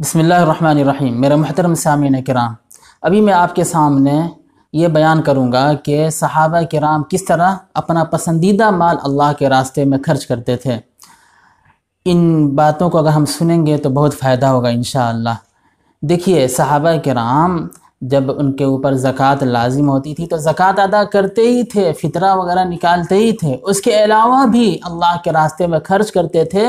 بسم اللہ الرحمن الرحیم میرا محترم سامعین کرام ابھی میں آپ کے سامنے یہ بیان کروں گا کہ صحابہ کرام کس طرح اپنا پسندیدہ مال اللہ کے راستے میں خرچ کرتے تھے ان باتوں کو اگر ہم سنیں گے تو بہت فائدہ ہوگا انشاءاللہ دیکھیے صحابہ کرام جب ان کے اوپر زکوٰۃ لازم ہوتی تھی تو زکوٰۃ ادا کرتے ہی تھے فطرہ وغیرہ نکالتے ہی تھے اس کے علاوہ بھی اللہ کے راستے میں خرچ کرتے تھے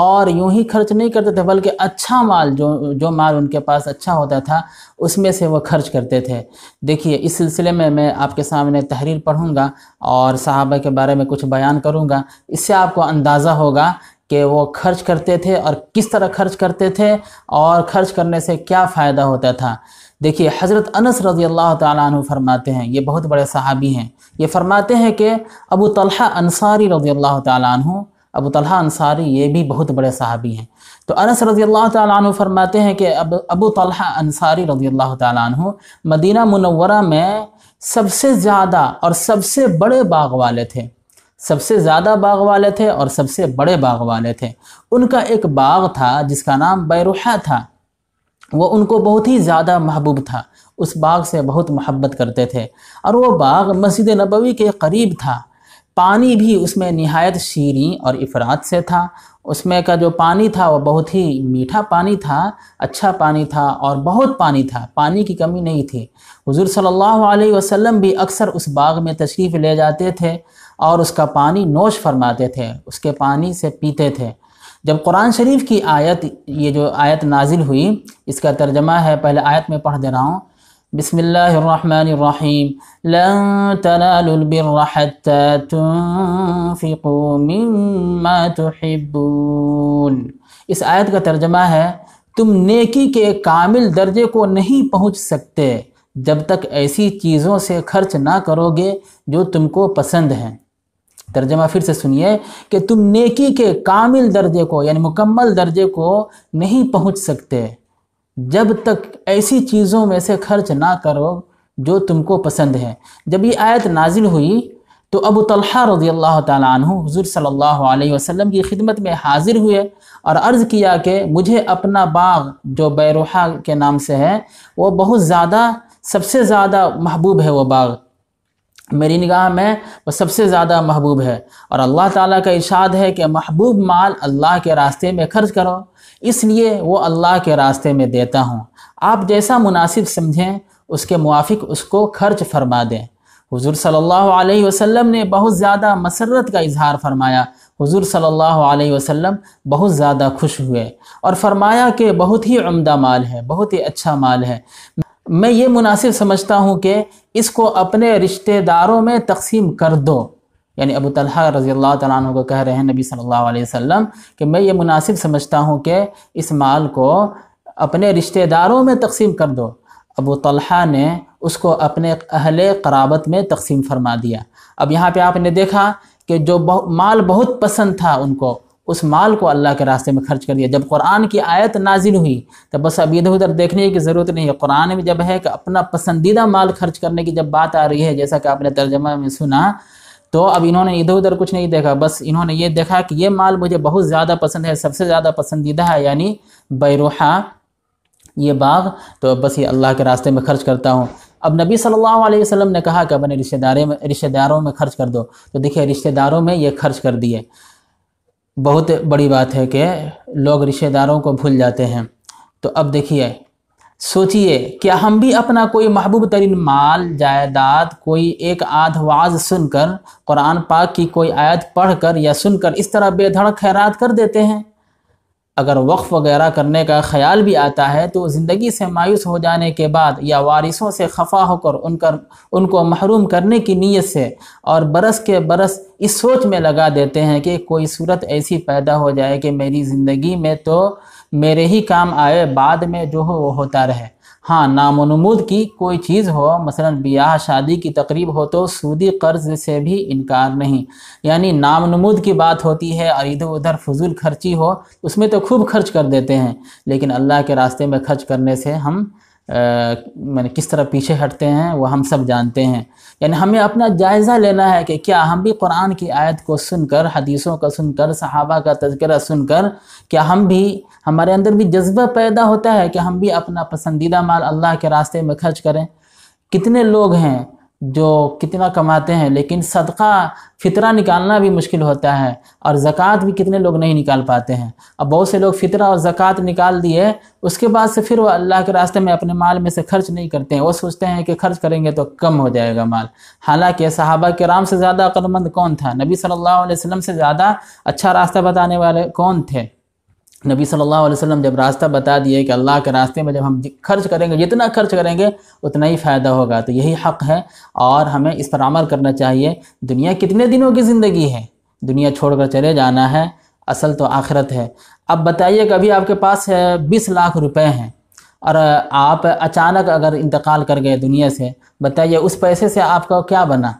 اور یوں ہی خرچ نہیں کرتے تھے بلکہ اچھا مال جو جو مال ان کے پاس اچھا ہوتا تھا اس میں سے وہ خرچ کرتے تھے دیکھیے اس سلسلے میں میں آپ کے سامنے تحریر پڑھوں گا اور صحابہ کے بارے میں کچھ بیان کروں گا اس سے آپ کو اندازہ ہوگا کہ وہ خرچ کرتے تھے اور کس طرح خرچ کرتے تھے اور خرچ کرنے سے کیا فائدہ ہوتا تھا دیکھیے حضرت انس رضی اللہ تعالیٰ عنہ فرماتے ہیں یہ بہت بڑے صحابی ہیں یہ فرماتے ہیں کہ ابو طلحہ انصاری رضی اللہ تعالیٰ عنہ ابو طلحہ انصاری یہ بھی بہت بڑے صحابی ہیں تو انس رضی اللہ تعالیٰ عنہ فرماتے ہیں کہ اب ابو طلحہ انصاری رضی اللہ تعالیٰ عنہ مدینہ منورہ میں سب سے زیادہ اور سب سے بڑے باغ والے تھے سب سے زیادہ باغ والے تھے اور سب سے بڑے باغ والے تھے ان کا ایک باغ تھا جس کا نام بیروحہ تھا وہ ان کو بہت ہی زیادہ محبوب تھا اس باغ سے بہت محبت کرتے تھے اور وہ باغ مسجد نبوی کے قریب تھا پانی بھی اس میں نہایت شیریں اور افراد سے تھا اس میں کا جو پانی تھا وہ بہت ہی میٹھا پانی تھا اچھا پانی تھا اور بہت پانی تھا پانی کی کمی نہیں تھی حضور صلی اللہ علیہ وسلم بھی اکثر اس باغ میں تشریف لے جاتے تھے اور اس کا پانی نوش فرماتے تھے اس کے پانی سے پیتے تھے جب قرآن شریف کی آیت یہ جو آیت نازل ہوئی اس کا ترجمہ ہے پہلے آیت میں پڑھ دے رہا ہوں بسم اللہ الرحمن الرحیم لن البر مما تحبون اس آیت کا ترجمہ ہے تم نیکی کے کامل درجے کو نہیں پہنچ سکتے جب تک ایسی چیزوں سے خرچ نہ کرو گے جو تم کو پسند ہیں ترجمہ پھر سے سنیے کہ تم نیکی کے کامل درجے کو یعنی مکمل درجے کو نہیں پہنچ سکتے جب تک ایسی چیزوں میں سے خرچ نہ کرو جو تم کو پسند ہے جب یہ آیت نازل ہوئی تو ابو طلحہ رضی اللہ تعالیٰ عنہ حضور صلی اللہ علیہ وسلم کی خدمت میں حاضر ہوئے اور عرض کیا کہ مجھے اپنا باغ جو بیروحہ کے نام سے ہے وہ بہت زیادہ سب سے زیادہ محبوب ہے وہ باغ میری نگاہ میں وہ سب سے زیادہ محبوب ہے اور اللہ تعالیٰ کا اشاد ہے کہ محبوب مال اللہ کے راستے میں خرچ کرو اس لیے وہ اللہ کے راستے میں دیتا ہوں آپ جیسا مناسب سمجھیں اس کے موافق اس کو خرچ فرما دیں حضور صلی اللہ علیہ وسلم نے بہت زیادہ مسرت کا اظہار فرمایا حضور صلی اللہ علیہ وسلم بہت زیادہ خوش ہوئے اور فرمایا کہ بہت ہی عمدہ مال ہے بہت ہی اچھا مال ہے میں یہ مناسب سمجھتا ہوں کہ اس کو اپنے رشتہ داروں میں تقسیم کر دو یعنی ابو طلحہ رضی اللہ تعالیٰ عنہ کو کہہ رہے ہیں نبی صلی اللہ علیہ وسلم کہ میں یہ مناسب سمجھتا ہوں کہ اس مال کو اپنے رشتہ داروں میں تقسیم کر دو ابو طلحہ نے اس کو اپنے اہل قرابت میں تقسیم فرما دیا اب یہاں پہ آپ نے دیکھا کہ جو مال بہت پسند تھا ان کو اس مال کو اللہ کے راستے میں خرچ کر دیا جب قرآن کی آیت نازل ہوئی تو بس اب ادھر ادھر دیکھنے کی ضرورت نہیں ہے قرآن میں جب ہے کہ اپنا پسندیدہ مال خرچ کرنے کی جب بات آ رہی ہے جیسا کہ آپ نے ترجمہ میں سنا تو اب انہوں نے ادھر ادھر کچھ نہیں دیکھا بس انہوں نے یہ دیکھا کہ یہ مال مجھے بہت زیادہ پسند ہے سب سے زیادہ پسندیدہ ہے یعنی بیروحا یہ باغ تو بس یہ اللہ کے راستے میں خرچ کرتا ہوں اب نبی صلی اللہ علیہ وسلم نے کہا کہ اپنے رشتہ رشتے دارے میں رشتے داروں میں خرچ کر دو تو دیکھیے رشتے داروں میں یہ خرچ کر دیے بہت بڑی بات ہے کہ لوگ رشتہ داروں کو بھول جاتے ہیں تو اب دیکھیے سوچئے کیا ہم بھی اپنا کوئی محبوب ترین مال جائیداد کوئی ایک آدھ واز سن کر قرآن پاک کی کوئی آیت پڑھ کر یا سن کر اس طرح بے دھڑک خیرات کر دیتے ہیں اگر وقف وغیرہ کرنے کا خیال بھی آتا ہے تو زندگی سے مایوس ہو جانے کے بعد یا وارثوں سے خفا ہو کر ان کر ان کو محروم کرنے کی نیت سے اور برس کے برس اس سوچ میں لگا دیتے ہیں کہ کوئی صورت ایسی پیدا ہو جائے کہ میری زندگی میں تو میرے ہی کام آئے بعد میں جو ہو وہ ہوتا رہے ہاں نام و نمود کی کوئی چیز ہو مثلا بیاہ شادی کی تقریب ہو تو سودی قرض سے بھی انکار نہیں یعنی نام و نمود کی بات ہوتی ہے اور ادھر ادھر فضول خرچی ہو اس میں تو خوب خرچ کر دیتے ہیں لیکن اللہ کے راستے میں خرچ کرنے سے ہم یعنی کس طرح پیچھے ہٹتے ہیں وہ ہم سب جانتے ہیں یعنی ہمیں اپنا جائزہ لینا ہے کہ کیا ہم بھی قرآن کی آیت کو سن کر حدیثوں کا سن کر صحابہ کا تذکرہ سن کر کیا ہم بھی ہمارے اندر بھی جذبہ پیدا ہوتا ہے کہ ہم بھی اپنا پسندیدہ مال اللہ کے راستے میں خرچ کریں کتنے لوگ ہیں جو کتنا کماتے ہیں لیکن صدقہ فطرہ نکالنا بھی مشکل ہوتا ہے اور زکوٰۃ بھی کتنے لوگ نہیں نکال پاتے ہیں اب بہت سے لوگ فطرہ اور زکوٰۃ نکال دیے اس کے بعد سے پھر وہ اللہ کے راستے میں اپنے مال میں سے خرچ نہیں کرتے ہیں وہ سوچتے ہیں کہ خرچ کریں گے تو کم ہو جائے گا مال حالانکہ صحابہ کرام سے زیادہ مند کون تھا نبی صلی اللہ علیہ وسلم سے زیادہ اچھا راستہ بتانے والے کون تھے نبی صلی اللہ علیہ وسلم جب راستہ بتا دیے کہ اللہ کے راستے میں جب ہم جی- خرچ کریں گے جتنا خرچ کریں گے اتنا ہی فائدہ ہوگا تو یہی حق ہے اور ہمیں اس پر عمل کرنا چاہیے دنیا کتنے دنوں کی زندگی ہے دنیا چھوڑ کر چلے جانا ہے اصل تو آخرت ہے اب بتائیے کہ ابھی آپ کے پاس بیس لاکھ روپے ہیں اور آپ اچانک اگر انتقال کر گئے دنیا سے بتائیے اس پیسے سے آپ کا کیا بنا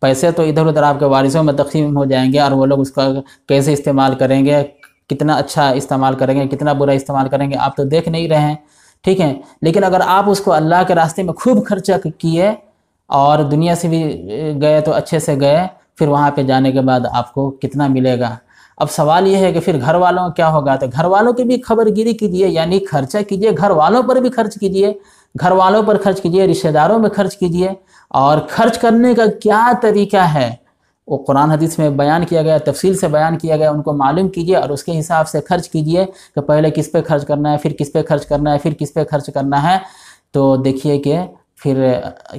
پیسے تو ادھر ادھر آپ کے وارثوں میں تقسیم ہو جائیں گے اور وہ لوگ اس کا کیسے استعمال کریں گے کتنا اچھا استعمال کریں گے کتنا برا استعمال کریں گے آپ تو دیکھ نہیں رہے ہیں ٹھیک ہے لیکن اگر آپ اس کو اللہ کے راستے میں خوب خرچہ کیے اور دنیا سے بھی گئے تو اچھے سے گئے پھر وہاں پہ جانے کے بعد آپ کو کتنا ملے گا اب سوال یہ ہے کہ پھر گھر والوں کیا ہوگا تو گھر والوں کی بھی خبر گیری کیجیے یعنی خرچہ کیجیے گھر والوں پر بھی خرچ کیجیے گھر والوں پر خرچ کیجیے رشتہ داروں میں خرچ کیجیے اور خرچ کرنے کا کیا طریقہ ہے وہ قرآن حدیث میں بیان کیا گیا تفصیل سے بیان کیا گیا ان کو معلوم کیجیے اور اس کے حساب سے خرچ کیجیے کہ پہلے کس پہ خرچ کرنا ہے پھر کس پہ خرچ کرنا ہے پھر کس پہ خرچ کرنا ہے تو دیکھیے کہ پھر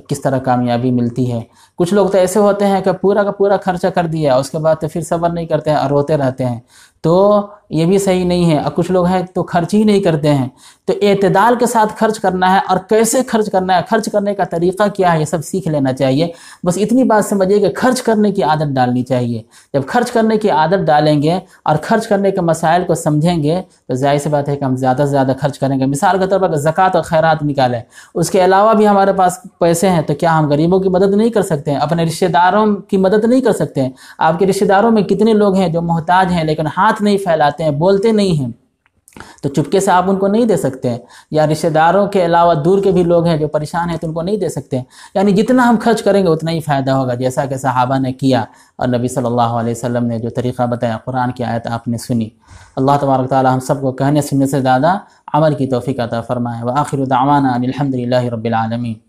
کس طرح کامیابی ملتی ہے کچھ لوگ تو ایسے ہوتے ہیں کہ پورا کا پورا خرچہ کر دیا اس کے بعد تو پھر صبر نہیں کرتے ہیں اور روتے رہتے ہیں تو یہ بھی صحیح نہیں ہے اور کچھ لوگ ہیں تو خرچ ہی نہیں کرتے ہیں تو اعتدال کے ساتھ خرچ کرنا ہے اور کیسے خرچ کرنا ہے خرچ کرنے کا طریقہ کیا ہے یہ سب سیکھ لینا چاہیے بس اتنی بات سمجھیے کہ خرچ کرنے کی عادت ڈالنی چاہیے جب خرچ کرنے کی عادت ڈالیں گے اور خرچ کرنے کے مسائل کو سمجھیں گے تو ظاہر سی بات ہے کہ ہم زیادہ سے زیادہ خرچ کریں گے مثال کے طور پر زکوٰۃ اور خیرات نکالیں اس کے علاوہ بھی ہمارے پاس پیسے ہیں تو کیا ہم غریبوں کی مدد نہیں کر سکتے ہیں اپنے رشتہ داروں کی مدد نہیں کر سکتے ہیں آپ کے رشتہ داروں میں کتنے لوگ ہیں جو محتاج ہیں لیکن ہاتھ ہاتھ نہیں پھیلاتے ہیں بولتے نہیں ہیں تو چپکے سے آپ ان کو نہیں دے سکتے یا رشتہ داروں کے علاوہ دور کے بھی لوگ ہیں جو پریشان ہیں تو ان کو نہیں دے سکتے یعنی جتنا ہم خرچ کریں گے اتنا ہی فائدہ ہوگا جیسا کہ صحابہ نے کیا اور نبی صلی اللہ علیہ وسلم نے جو طریقہ بتایا قرآن کی آیت آپ نے سنی اللہ تبارک تعالیٰ ہم سب کو کہنے سننے سے زیادہ عمل کی توفیق عطا فرمائے وآخر دعوانا الحمد للہ رب العالمین